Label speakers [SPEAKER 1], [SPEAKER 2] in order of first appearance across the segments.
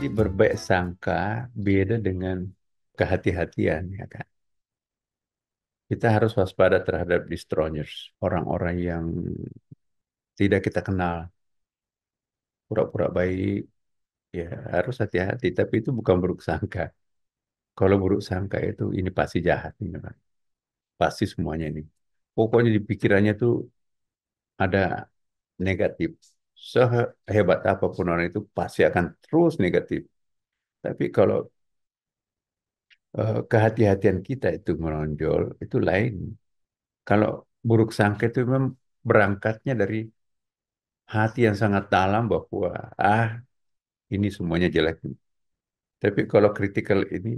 [SPEAKER 1] Jadi berbaik sangka beda dengan kehati-hatian ya kan. Kita harus waspada terhadap destroyers, orang-orang yang tidak kita kenal. Pura-pura baik, ya harus hati-hati. Tapi itu bukan buruk sangka. Kalau buruk sangka itu ini pasti jahat. Ini kan. Pasti semuanya ini. Pokoknya di pikirannya tuh ada negatif sehebat apapun orang itu pasti akan terus negatif. Tapi kalau uh, kehati-hatian kita itu menonjol, itu lain. Kalau buruk sangka itu memang berangkatnya dari hati yang sangat dalam bahwa ah ini semuanya jelek. Tapi kalau kritikal ini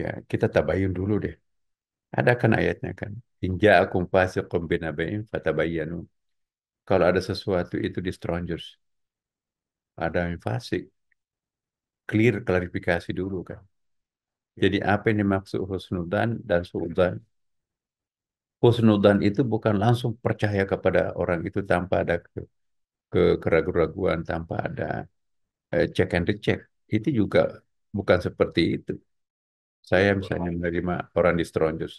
[SPEAKER 1] ya kita tabayun dulu deh. Ada kan ayatnya kan. Inja akum fasiqum binabain fatabayanu kalau ada sesuatu itu di strangers ada invasi clear klarifikasi dulu kan ya. jadi apa yang dimaksud husnudan dan suudan husnudan itu bukan langsung percaya kepada orang itu tanpa ada ke, ke keraguan-raguan tanpa ada eh, check and recheck itu juga bukan seperti itu saya misalnya menerima orang di strangers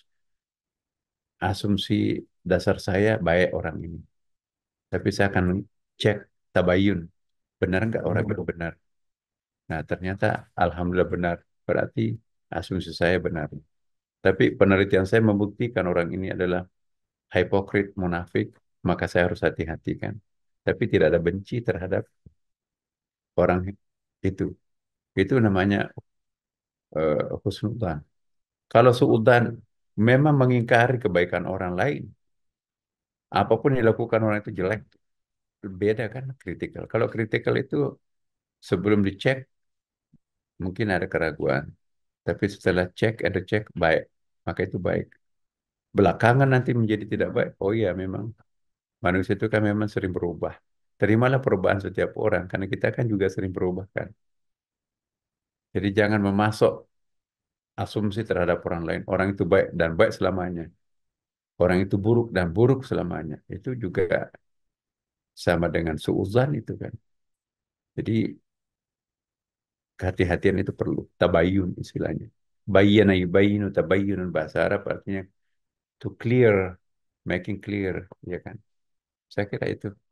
[SPEAKER 1] asumsi dasar saya baik orang ini tapi saya akan cek tabayun benar nggak orang hmm. itu benar nah ternyata alhamdulillah benar berarti asumsi saya benar tapi penelitian saya membuktikan orang ini adalah hipokrit munafik maka saya harus hati-hati kan tapi tidak ada benci terhadap orang itu itu namanya uh, eh, husnudan kalau suudan memang mengingkari kebaikan orang lain apapun dilakukan orang itu jelek beda kan kritikal kalau kritikal itu sebelum dicek mungkin ada keraguan tapi setelah cek ada cek baik maka itu baik belakangan nanti menjadi tidak baik oh iya memang manusia itu kan memang sering berubah terimalah perubahan setiap orang karena kita kan juga sering berubah kan jadi jangan memasok asumsi terhadap orang lain orang itu baik dan baik selamanya orang itu buruk dan buruk selamanya. Itu juga sama dengan suuzan itu kan. Jadi kehati-hatian itu perlu. Tabayun istilahnya. Bayana yubayinu tabayun bahasa Arab artinya to clear, making clear, ya kan. Saya kira itu.